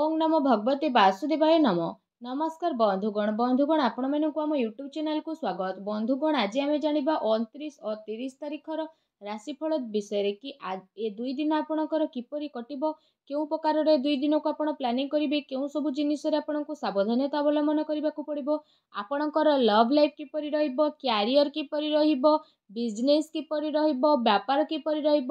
ওং নম ভগবতে বাসুদেবায় নম নমস্কার বন্ধুগণ বন্ধুগণ আপনার আম ইউট্যুব চ্যানেলকু স্বাগত বন্ধুগণ আজ আমি জাঁয়া অনতিশ ও তিরিশ তারিখর রাশিফল বিষয়ে কি এ দুই দিন আপনার কিপরি কটব কেউ প্রকারের দুই দিনক আপনার প্ল্যানিং করবে কেউ সবু জিনিসের আপনার সাবধানতা অবলম্বন করা পড়ব আপনার লভ লাইফ কিপরি রহব ক্যারিয়র কিপরি রহব বিজনেস কিপরি রহব ব্যাপার কিপরি রহব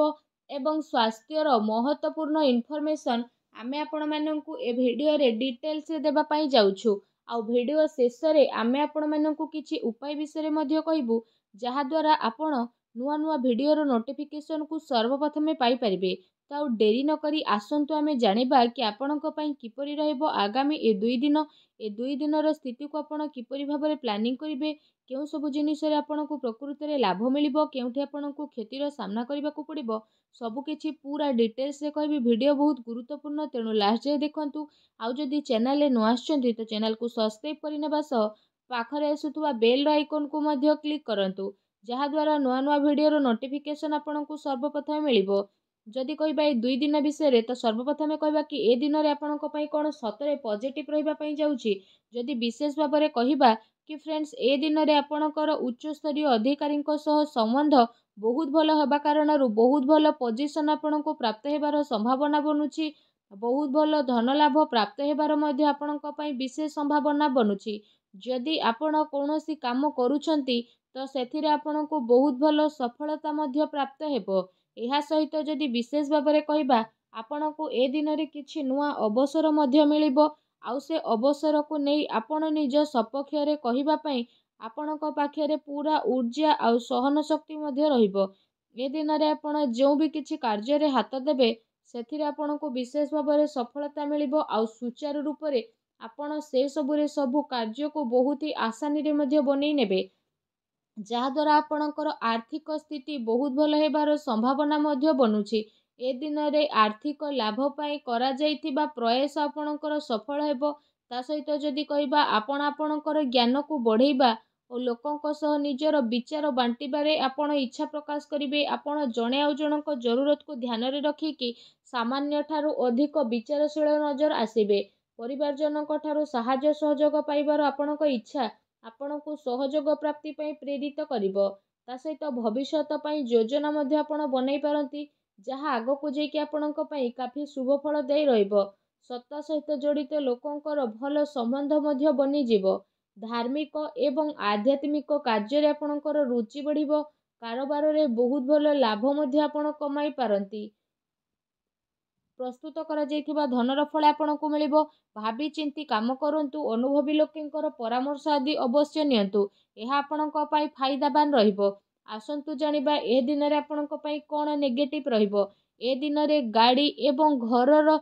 এবং স্বাস্থ্যর মহত্বপূর্ণ ইনফরমেশন ଆମେ ଆପଣମାନଙ୍କୁ ଏ ଭିଡ଼ିଓରେ ଡିଟେଲ୍ସରେ ଦେବା ପାଇଁ ଯାଉଛୁ ଆଉ ଭିଡ଼ିଓ ଶେଷରେ ଆମେ ଆପଣମାନଙ୍କୁ କିଛି ଉପାୟ ବିଷୟରେ ମଧ୍ୟ କହିବୁ ଯାହାଦ୍ୱାରା ଆପଣ ନୂଆ ନୂଆ ଭିଡ଼ିଓର ନୋଟିଫିକେସନ୍କୁ ସର୍ବପ୍ରଥମେ ପାଇପାରିବେ ତ ଆଉ ଡେରି ନକରି ଆସନ୍ତୁ ଆମେ ଜାଣିବା କି ଆପଣଙ୍କ ପାଇଁ କିପରି ରହିବ ଆଗାମୀ ଏ ଦୁଇ ଦିନ ଏ ଦୁଇ ଦିନର ସ୍ଥିତିକୁ ଆପଣ କିପରି ଭାବରେ ପ୍ଲାନିଂ କରିବେ କେଉଁ ସବୁ ଜିନିଷରେ ଆପଣଙ୍କୁ ପ୍ରକୃତରେ ଲାଭ ମିଳିବ କେଉଁଠି ଆପଣଙ୍କୁ କ୍ଷତିର ସାମ୍ନା କରିବାକୁ ପଡ଼ିବ ସବୁକିଛି ପୁରା ଡିଟେଲ୍ସରେ କହିବି ଭିଡ଼ିଓ ବହୁତ ଗୁରୁତ୍ୱପୂର୍ଣ୍ଣ ତେଣୁ ଲାଷ୍ଟ ଯାଏ ଦେଖନ୍ତୁ ଆଉ ଯଦି ଚ୍ୟାନେଲରେ ନ ଆସିଛନ୍ତି ତ ଚ୍ୟାନେଲକୁ ସବସ୍କ୍ରାଇବ୍ କରିନେବା ସହ ପାଖରେ ଆସୁଥିବା ବେଲ୍ର ଆଇକନ୍କୁ ମଧ୍ୟ କ୍ଲିକ୍ କରନ୍ତୁ ଯାହାଦ୍ୱାରା ନୂଆ ନୂଆ ଭିଡ଼ିଓର ନୋଟିଫିକେସନ୍ ଆପଣଙ୍କୁ ସର୍ବପ୍ରଥମେ ମିଳିବ ଯଦି କହିବା ଏ ଦୁଇ ଦିନ ବିଷୟରେ ତ ସର୍ବପ୍ରଥମେ କହିବା କି ଏ ଦିନରେ ଆପଣଙ୍କ ପାଇଁ କ'ଣ ସତରେ ପଜିଟିଭ୍ ରହିବା ପାଇଁ ଯାଉଛି ଯଦି ବିଶେଷ ଭାବରେ କହିବା କି ଫ୍ରେଣ୍ଡସ୍ ଏ ଦିନରେ ଆପଣଙ୍କର ଉଚ୍ଚସ୍ତରୀୟ ଅଧିକାରୀଙ୍କ ସହ ସମ୍ବନ୍ଧ ବହୁତ ଭଲ ହେବା କାରଣରୁ ବହୁତ ଭଲ ପୋଜିସନ୍ ଆପଣଙ୍କୁ ପ୍ରାପ୍ତ ହେବାର ସମ୍ଭାବନା ବନୁଛି ବହୁତ ଭଲ ଧନ ଲାଭ ପ୍ରାପ୍ତ ହେବାର ମଧ୍ୟ ଆପଣଙ୍କ ପାଇଁ ବିଶେଷ ସମ୍ଭାବନା ବନୁଛି ଯଦି ଆପଣ କୌଣସି କାମ କରୁଛନ୍ତି ତ ସେଥିରେ ଆପଣଙ୍କୁ ବହୁତ ଭଲ ସଫଳତା ମଧ୍ୟ ପ୍ରାପ୍ତ ହେବ ଏହା ସହିତ ଯଦି ବିଶେଷ ଭାବରେ କହିବା ଆପଣଙ୍କୁ ଏ ଦିନରେ କିଛି ନୂଆ ଅବସର ମଧ୍ୟ ମିଳିବ ଆଉ ସେ ଅବସରକୁ ନେଇ ଆପଣ ନିଜ ସପକ୍ଷରେ କହିବା ପାଇଁ ଆପଣଙ୍କ ପାଖରେ ପୁରା ଉର୍ଜା ଆଉ ସହନ ଶକ୍ତି ମଧ୍ୟ ରହିବ ଏ ଦିନରେ ଆପଣ ଯେଉଁ ବି କିଛି କାର୍ଯ୍ୟରେ ହାତ ଦେବେ ସେଥିରେ ଆପଣଙ୍କୁ ବିଶେଷ ଭାବରେ ସଫଳତା ମିଳିବ ଆଉ ସୁଚାରୁ ରୂପରେ ଆପଣ ସେସବୁରେ ସବୁ କାର୍ଯ୍ୟକୁ ବହୁତ ହି ଆସାନୀରେ ମଧ୍ୟ ବନେଇ ନେବେ ଯାହାଦ୍ୱାରା ଆପଣଙ୍କର ଆର୍ଥିକ ସ୍ଥିତି ବହୁତ ଭଲ ହେବାର ସମ୍ଭାବନା ମଧ୍ୟ ବନୁଛି ଏ ଦିନରେ ଆର୍ଥିକ ଲାଭ ପାଇଁ କରାଯାଇଥିବା ପ୍ରୟାସ ଆପଣଙ୍କର ସଫଳ ହେବ ତା ସହିତ ଯଦି କହିବା ଆପଣ ଆପଣଙ୍କର ଜ୍ଞାନକୁ ବଢ଼େଇବା ଓ ଲୋକଙ୍କ ସହ ନିଜର ବିଚାର ବାଣ୍ଟିବାରେ ଆପଣ ଇଚ୍ଛା ପ୍ରକାଶ କରିବେ ଆପଣ ଜଣେ ଆଉ ଜଣଙ୍କ ଜରୁରତକୁ ଧ୍ୟାନରେ ରଖିକି ସାମାନ୍ୟଠାରୁ ଅଧିକ ବିଚାରଶୀଳ ନଜର ଆସିବେ ପରିବାରଜନଙ୍କ ଠାରୁ ସାହାଯ୍ୟ ସହଯୋଗ ପାଇବାର ଆପଣଙ୍କ ଇଚ୍ଛା ଆପଣଙ୍କୁ ସହଯୋଗ ପ୍ରାପ୍ତି ପାଇଁ ପ୍ରେରିତ କରିବ ତା ସହିତ ଭବିଷ୍ୟତ ପାଇଁ ଯୋଜନା ମଧ୍ୟ ଆପଣ ବନେଇ ପାରନ୍ତି ଯାହା ଆଗକୁ ଯାଇକି ଆପଣଙ୍କ ପାଇଁ କାଫି ଶୁଭଫଳ ଦେଇ ରହିବ ସତ୍ତା ସହିତ ଜଡ଼ିତ ଲୋକଙ୍କର ଭଲ ସମ୍ବନ୍ଧ ମଧ୍ୟ ବନିଯିବ ଧାର୍ମିକ ଏବଂ ଆଧ୍ୟାତ୍ମିକ କାର୍ଯ୍ୟରେ ଆପଣଙ୍କର ରୁଚି ବଢ଼ିବ କାରବାରରେ ବହୁତ ଭଲ ଲାଭ ମଧ୍ୟ ଆପଣ କମାଇ ପାରନ୍ତି ପ୍ରସ୍ତୁତ କରାଯାଇଥିବା ଧନର ଫଳ ଆପଣଙ୍କୁ ମିଳିବ ଭାବି ଚିନ୍ତି କାମ କରନ୍ତୁ ଅନୁଭବୀ ଲୋକଙ୍କର ପରାମର୍ଶ ଆଦି ଅବଶ୍ୟ ନିଅନ୍ତୁ ଏହା ଆପଣଙ୍କ ପାଇଁ ଫାଇଦାବାନ ରହିବ ଆସନ୍ତୁ ଜାଣିବା ଏ ଦିନରେ ଆପଣଙ୍କ ପାଇଁ କ'ଣ ନେଗେଟିଭ୍ ରହିବ ଏ ଦିନରେ ଗାଡ଼ି ଏବଂ ଘରର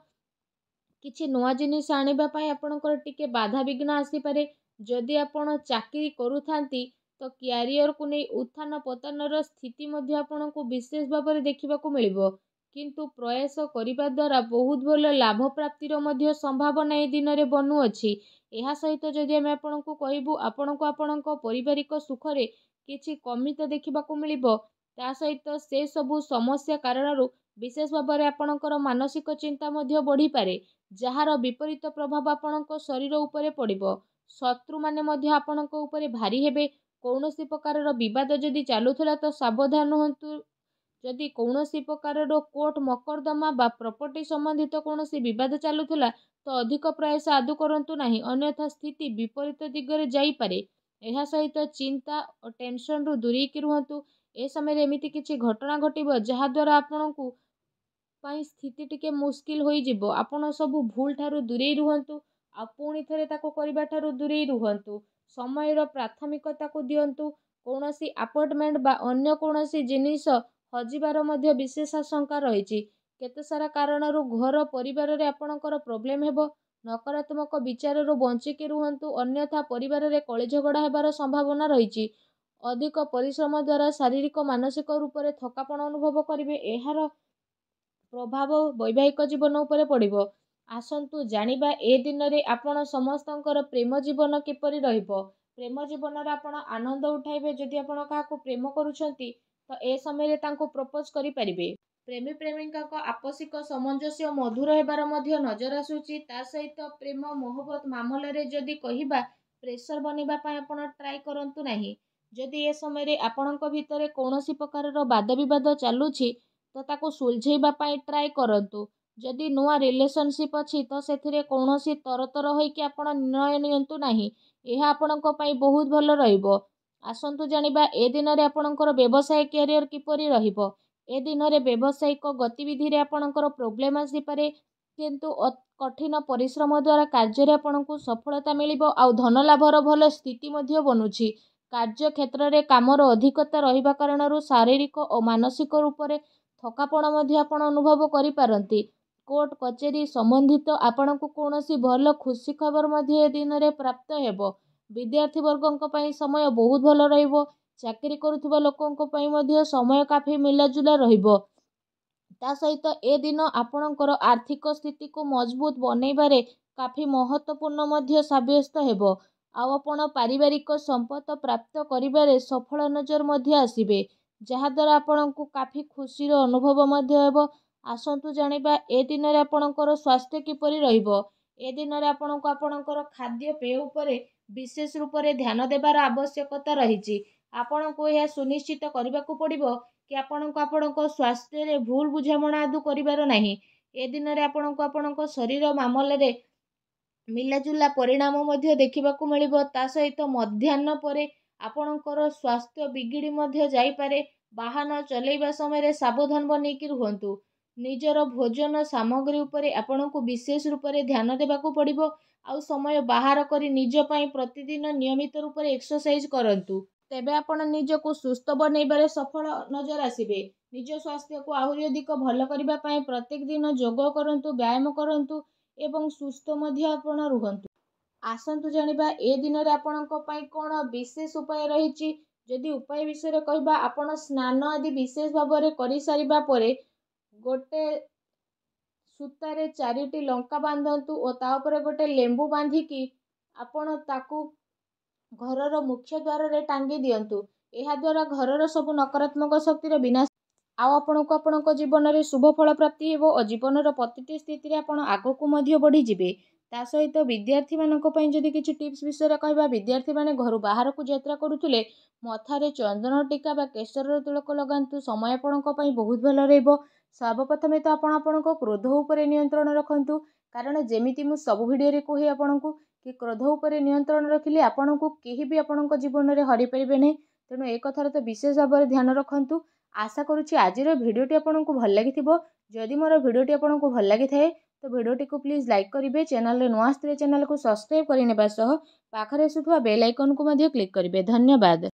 କିଛି ନୂଆ ଜିନିଷ ଆଣିବା ପାଇଁ ଆପଣଙ୍କର ଟିକେ ବାଧାବିଘ୍ନ ଆସିପାରେ ଯଦି ଆପଣ ଚାକିରି କରୁଥାନ୍ତି ତ କ୍ୟାରିୟରକୁ ନେଇ ଉତ୍ଥାନ ପତନର ସ୍ଥିତି ମଧ୍ୟ ଆପଣଙ୍କୁ ବିଶେଷ ଭାବରେ ଦେଖିବାକୁ ମିଳିବ କିନ୍ତୁ ପ୍ରୟାସ କରିବା ଦ୍ୱାରା ବହୁତ ଭଲ ଲାଭ ପ୍ରାପ୍ତିର ମଧ୍ୟ ସମ୍ଭାବନା ଏହି ଦିନରେ ବନୁଅଛି ଏହା ସହିତ ଯଦି ଆମେ ଆପଣଙ୍କୁ କହିବୁ ଆପଣଙ୍କୁ ଆପଣଙ୍କ ପାରିବାରିକ ସୁଖରେ କିଛି କମି ତ ଦେଖିବାକୁ ମିଳିବ ତା ସହିତ ସେସବୁ ସମସ୍ୟା କାରଣରୁ ବିଶେଷ ଭାବରେ ଆପଣଙ୍କର ମାନସିକ ଚିନ୍ତା ମଧ୍ୟ ବଢ଼ିପାରେ ଯାହାର ବିପରୀତ ପ୍ରଭାବ ଆପଣଙ୍କ ଶରୀର ଉପରେ ପଡ଼ିବ ଶତ୍ରୁମାନେ ମଧ୍ୟ ଆପଣଙ୍କ ଉପରେ ଭାରି ହେବେ କୌଣସି ପ୍ରକାରର ବିବାଦ ଯଦି ଚାଲୁଥିଲା ତ ସାବଧାନ ହୁଅନ୍ତୁ ଯଦି କୌଣସି ପ୍ରକାରର କୋର୍ଟ ମକରଦମା ବା ପ୍ରପର୍ଟି ସମ୍ବନ୍ଧିତ କୌଣସି ବିବାଦ ଚାଲୁଥିଲା ତ ଅଧିକ ପ୍ରୟାସ ଆଦୌ କରନ୍ତୁ ନାହିଁ ଅନ୍ୟଥା ସ୍ଥିତି ବିପରୀତ ଦିଗରେ ଯାଇପାରେ ଏହା ସହିତ ଚିନ୍ତା ଓ ଟେନସନ୍ରୁ ଦୂରେଇକି ରୁହନ୍ତୁ ଏ ସମୟରେ ଏମିତି କିଛି ଘଟଣା ଘଟିବ ଯାହାଦ୍ୱାରା ଆପଣଙ୍କୁ ପାଇଁ ସ୍ଥିତି ଟିକେ ମୁସ୍କିଲ ହୋଇଯିବ ଆପଣ ସବୁ ଭୁଲ ଠାରୁ ଦୂରେଇ ରୁହନ୍ତୁ ଆଉ ପୁଣି ଥରେ ତାକୁ କରିବା ଠାରୁ ଦୂରେଇ ରୁହନ୍ତୁ ସମୟର ପ୍ରାଥମିକତାକୁ ଦିଅନ୍ତୁ କୌଣସି ଆପଏଣ୍ଟମେଣ୍ଟ ବା ଅନ୍ୟ କୌଣସି ଜିନିଷ ହଜିବାର ମଧ୍ୟ ବିଶେଷ ଆଶଙ୍କା ରହିଛି କେତେ ସାରା କାରଣରୁ ଘର ପରିବାରରେ ଆପଣଙ୍କର ପ୍ରୋବ୍ଲେମ୍ ହେବ ନକାରାତ୍ମକ ବିଚାରରୁ ବଞ୍ଚିକି ରୁହନ୍ତୁ ଅନ୍ୟଥା ପରିବାରରେ କଳି ଝଗଡ଼ା ହେବାର ସମ୍ଭାବନା ରହିଛି ଅଧିକ ପରିଶ୍ରମ ଦ୍ୱାରା ଶାରୀରିକ ମାନସିକ ରୂପରେ ଥକାପଣ ଅନୁଭବ କରିବେ ଏହାର ପ୍ରଭାବ ବୈବାହିକ ଜୀବନ ଉପରେ ପଡ଼ିବ ଆସନ୍ତୁ ଜାଣିବା ଏ ଦିନରେ ଆପଣ ସମସ୍ତଙ୍କର ପ୍ରେମ ଜୀବନ କିପରି ରହିବ ପ୍ରେମ ଜୀବନରେ ଆପଣ ଆନନ୍ଦ ଉଠାଇବେ ଯଦି ଆପଣ କାହାକୁ ପ୍ରେମ କରୁଛନ୍ତି ତ ଏ ସମୟରେ ତାଙ୍କୁ ପ୍ରପୋଜ୍ କରିପାରିବେ ପ୍ରେମୀ ପ୍ରେମିକାଙ୍କ ଆପୋଷିକ ସାମଞ୍ଜସ୍ୟ ମଧୁର ହେବାର ମଧ୍ୟ ନଜର ଆସୁଛି ତା ସହିତ ପ୍ରେମ ମହବତ ମାମଲାରେ ଯଦି କହିବା ପ୍ରେସର ବନେଇବା ପାଇଁ ଆପଣ ଟ୍ରାଏ କରନ୍ତୁ ନାହିଁ ଯଦି ଏ ସମୟରେ ଆପଣଙ୍କ ଭିତରେ କୌଣସି ପ୍ରକାରର ବାଦ ବିବାଦ ଚାଲୁଛି ତ ତାକୁ ସୁଲଝେଇବା ପାଇଁ ଟ୍ରାଏ କରନ୍ତୁ ଯଦି ନୂଆ ରିଲେସନସିପ୍ ଅଛି ତ ସେଥିରେ କୌଣସି ତରତର ହୋଇକି ଆପଣ ନିର୍ଣ୍ଣୟ ନିଅନ୍ତୁ ନାହିଁ ଏହା ଆପଣଙ୍କ ପାଇଁ ବହୁତ ଭଲ ରହିବ ଆସନ୍ତୁ ଜାଣିବା ଏ ଦିନରେ ଆପଣଙ୍କର ବ୍ୟବସାୟ କ୍ୟାରିୟର କିପରି ରହିବ ଏ ଦିନରେ ବ୍ୟବସାୟିକ ଗତିବିଧିରେ ଆପଣଙ୍କର ପ୍ରୋବ୍ଲେମ୍ ଆସିପାରେ କିନ୍ତୁ କଠିନ ପରିଶ୍ରମ ଦ୍ୱାରା କାର୍ଯ୍ୟରେ ଆପଣଙ୍କୁ ସଫଳତା ମିଳିବ ଆଉ ଧନଲାଭର ଭଲ ସ୍ଥିତି ମଧ୍ୟ ବନୁଛି କାର୍ଯ୍ୟକ୍ଷେତ୍ରରେ କାମର ଅଧିକତା ରହିବା କାରଣରୁ ଶାରୀରିକ ଓ ମାନସିକ ରୂପରେ ଥକାପଣ ମଧ୍ୟ ଆପଣ ଅନୁଭବ କରିପାରନ୍ତି କୋର୍ଟ କଚେରୀ ସମ୍ବନ୍ଧିତ ଆପଣଙ୍କୁ କୌଣସି ଭଲ ଖୁସି ଖବର ମଧ୍ୟ ଏ ଦିନରେ ପ୍ରାପ୍ତ ହେବ ବିଦ୍ୟାର୍ଥୀବର୍ଗଙ୍କ ପାଇଁ ସମୟ ବହୁତ ଭଲ ରହିବ ଚାକିରି କରୁଥିବା ଲୋକଙ୍କ ପାଇଁ ମଧ୍ୟ ସମୟ କାଫି ମିଲାଜୁଲା ରହିବ ତା ସହିତ ଏ ଦିନ ଆପଣଙ୍କର ଆର୍ଥିକ ସ୍ଥିତିକୁ ମଜବୁତ ବନେଇବାରେ କାଫି ମହତ୍ତ୍ୱପୂର୍ଣ୍ଣ ମଧ୍ୟ ସାବ୍ୟସ୍ତ ହେବ ଆଉ ଆପଣ ପାରିବାରିକ ସମ୍ପଦ ପ୍ରାପ୍ତ କରିବାରେ ସଫଳ ନଜର ମଧ୍ୟ ଆସିବେ ଯାହାଦ୍ୱାରା ଆପଣଙ୍କୁ କାଫି ଖୁସିର ଅନୁଭବ ମଧ୍ୟ ହେବ ଆସନ୍ତୁ ଜାଣିବା ଏ ଦିନରେ ଆପଣଙ୍କର ସ୍ୱାସ୍ଥ୍ୟ କିପରି ରହିବ ଏ ଦିନରେ ଆପଣଙ୍କୁ ଆପଣଙ୍କର ଖାଦ୍ୟପେୟ ଉପରେ ବିଶେଷ ରୂପରେ ଧ୍ୟାନ ଦେବାର ଆବଶ୍ୟକତା ରହିଛି ଆପଣଙ୍କୁ ଏହା ସୁନିଶ୍ଚିତ କରିବାକୁ ପଡ଼ିବ କି ଆପଣଙ୍କୁ ଆପଣଙ୍କ ସ୍ୱାସ୍ଥ୍ୟରେ ଭୁଲ ବୁଝାମଣା ଆଦୌ କରିବାର ନାହିଁ ଏ ଦିନରେ ଆପଣଙ୍କୁ ଆପଣଙ୍କ ଶରୀର ମାମଲାରେ ମିଲାଜୁଲା ପରିଣାମ ମଧ୍ୟ ଦେଖିବାକୁ ମିଳିବ ତା ସହିତ ମଧ୍ୟାହ୍ନ ପରେ ଆପଣଙ୍କର ସ୍ୱାସ୍ଥ୍ୟ ବିଗିଡ଼ି ମଧ୍ୟ ଯାଇପାରେ ବାହନ ଚଲାଇବା ସମୟରେ ସାବଧାନ ବନେଇକି ରୁହନ୍ତୁ ନିଜର ଭୋଜନ ସାମଗ୍ରୀ ଉପରେ ଆପଣଙ୍କୁ ବିଶେଷ ରୂପରେ ଧ୍ୟାନ ଦେବାକୁ ପଡ଼ିବ ଆଉ ସମୟ ବାହାର କରି ନିଜ ପାଇଁ ପ୍ରତିଦିନ ନିୟମିତ ରୂପରେ ଏକ୍ସରସାଇଜ୍ କରନ୍ତୁ ତେବେ ଆପଣ ନିଜକୁ ସୁସ୍ଥ ବନେଇବାରେ ସଫଳ ନଜର ଆସିବେ ନିଜ ସ୍ୱାସ୍ଥ୍ୟକୁ ଆହୁରି ଅଧିକ ଭଲ କରିବା ପାଇଁ ପ୍ରତ୍ୟେକ ଦିନ ଯୋଗ କରନ୍ତୁ ବ୍ୟାୟାମ କରନ୍ତୁ ଏବଂ ସୁସ୍ଥ ମଧ୍ୟ ଆପଣ ରୁହନ୍ତୁ ଆସନ୍ତୁ ଜାଣିବା ଏ ଦିନରେ ଆପଣଙ୍କ ପାଇଁ କ'ଣ ବିଶେଷ ଉପାୟ ରହିଛି ଯଦି ଉପାୟ ବିଷୟରେ କହିବା ଆପଣ ସ୍ନାନ ଆଦି ବିଶେଷ ଭାବରେ କରିସାରିବା ପରେ ଗୋଟେ ସୂତାରେ ଚାରିଟି ଲଙ୍କା ବାନ୍ଧନ୍ତୁ ଓ ତା ଉପରେ ଗୋଟେ ଲେମ୍ବୁ ବାନ୍ଧିକି ଆପଣ ତାକୁ ଘରର ମୁଖ୍ୟ ଦ୍ୱାରରେ ଟାଙ୍ଗି ଦିଅନ୍ତୁ ଏହାଦ୍ୱାରା ଘରର ସବୁ ନକାରାତ୍ମକ ଶକ୍ତିର ବିନାଶ ଆଉ ଆପଣଙ୍କୁ ଆପଣଙ୍କ ଜୀବନରେ ଶୁଭ ଫଳ ପ୍ରାପ୍ତି ହେବ ଓ ଜୀବନର ପ୍ରତିଟି ସ୍ଥିତିରେ ଆପଣ ଆଗକୁ ମଧ୍ୟ ବଢ଼ିଯିବେ ତା ସହିତ ବିଦ୍ୟାର୍ଥୀମାନଙ୍କ ପାଇଁ ଯଦି କିଛି ଟିପ୍ସ ବିଷୟରେ କହିବା ବିଦ୍ୟାର୍ଥୀମାନେ ଘରୁ ବାହାରକୁ ଯାତ୍ରା କରୁଥିଲେ ମଥାରେ ଚନ୍ଦନ ଟୀକା ବା କେଶର ତିଳକ ଲଗାନ୍ତୁ ସମୟ ଆପଣଙ୍କ ପାଇଁ ବହୁତ ଭଲ ରହିବ ସର୍ବପ୍ରଥମେ ତ ଆପଣ ଆପଣଙ୍କ କ୍ରୋଧ ଉପରେ ନିୟନ୍ତ୍ରଣ ରଖନ୍ତୁ କାରଣ ଯେମିତି ମୁଁ ସବୁ ଭିଡ଼ିଓରେ କୁହେ ଆପଣଙ୍କୁ କି କ୍ରୋଧ ଉପରେ ନିୟନ୍ତ୍ରଣ ରଖିଲେ ଆପଣଙ୍କୁ କେହି ବି ଆପଣଙ୍କ ଜୀବନରେ ହରେଇପାରିବେ ନାହିଁ ତେଣୁ ଏ କଥାର ତ ବିଶେଷ ଭାବରେ ଧ୍ୟାନ ରଖନ୍ତୁ ଆଶା କରୁଛି ଆଜିର ଭିଡ଼ିଓଟି ଆପଣଙ୍କୁ ଭଲ ଲାଗିଥିବ ଯଦି ମୋର ଭିଡ଼ିଓଟି ଆପଣଙ୍କୁ ଭଲ ଲାଗିଥାଏ ତ ଭିଡ଼ିଓଟିକୁ ପ୍ଲିଜ୍ ଲାଇକ୍ କରିବେ ଚ୍ୟାନେଲ୍ରେ ନୂଆ ଆସିଥିଲେ ଚ୍ୟାନେଲ୍କୁ ସବସ୍କ୍ରାଇବ୍ କରିନେବା ସହ ପାଖରେ ଆସୁଥିବା ବେଲ୍ ଆଇକନ୍କୁ ମଧ୍ୟ କ୍ଲିକ୍ କରିବେ ଧନ୍ୟବାଦ